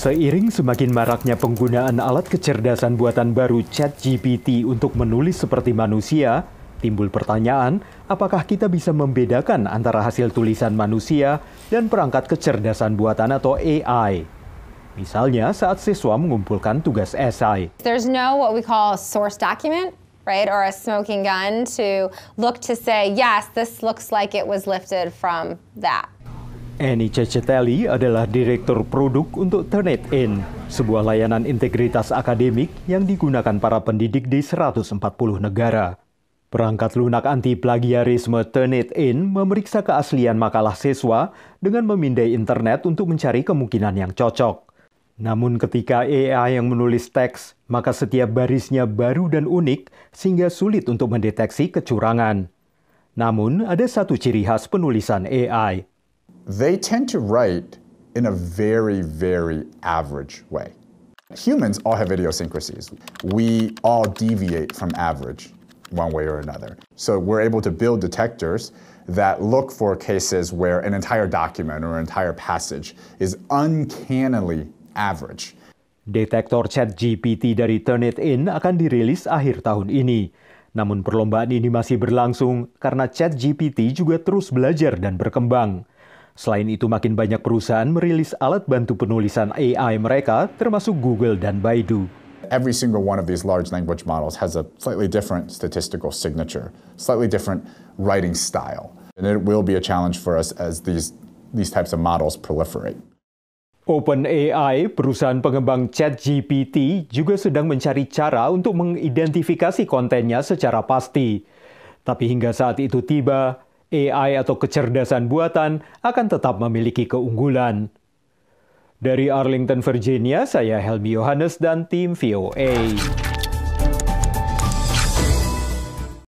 Seiring semakin maraknya penggunaan alat kecerdasan buatan baru ChatGPT untuk menulis seperti manusia, timbul pertanyaan apakah kita bisa membedakan antara hasil tulisan manusia dan perangkat kecerdasan buatan atau AI. Misalnya saat siswa mengumpulkan tugas esai. There's no what we call source document right or a smoking gun to look to say yes this looks like it was lifted from that. Eni Cecetelli adalah Direktur Produk untuk Turnitin, In, sebuah layanan integritas akademik yang digunakan para pendidik di 140 negara. Perangkat lunak anti plagiarisme Turnitin memeriksa keaslian makalah siswa dengan memindai internet untuk mencari kemungkinan yang cocok. Namun ketika AI yang menulis teks, maka setiap barisnya baru dan unik sehingga sulit untuk mendeteksi kecurangan. Namun ada satu ciri khas penulisan AI – they tend to write in a very, very average way. Humans all have idiosyncrasies. We all deviate from average one way or another. So we're able to build detectors that look for cases where an entire document or an entire passage is uncannily average. Detektor ChatGPT dari Turnitin akan dirilis akhir tahun ini. Namun perlombaan ini masih berlangsung karena ChatGPT juga terus belajar dan berkembang. Selain itu, makin banyak perusahaan merilis alat bantu penulisan AI mereka, termasuk Google dan Baidu. Every single one of these large language models has a slightly different statistical signature, slightly different writing style. And it will be a challenge for us as these, these types of models proliferate. OpenAI, perusahaan pengembang ChatGPT, juga sedang mencari cara untuk mengidentifikasi kontennya secara pasti. Tapi hingga saat itu tiba, AI atau kecerdasan buatan akan tetap memiliki keunggulan. Dari Arlington, Virginia, saya Helmi Yohanes dan tim VOA.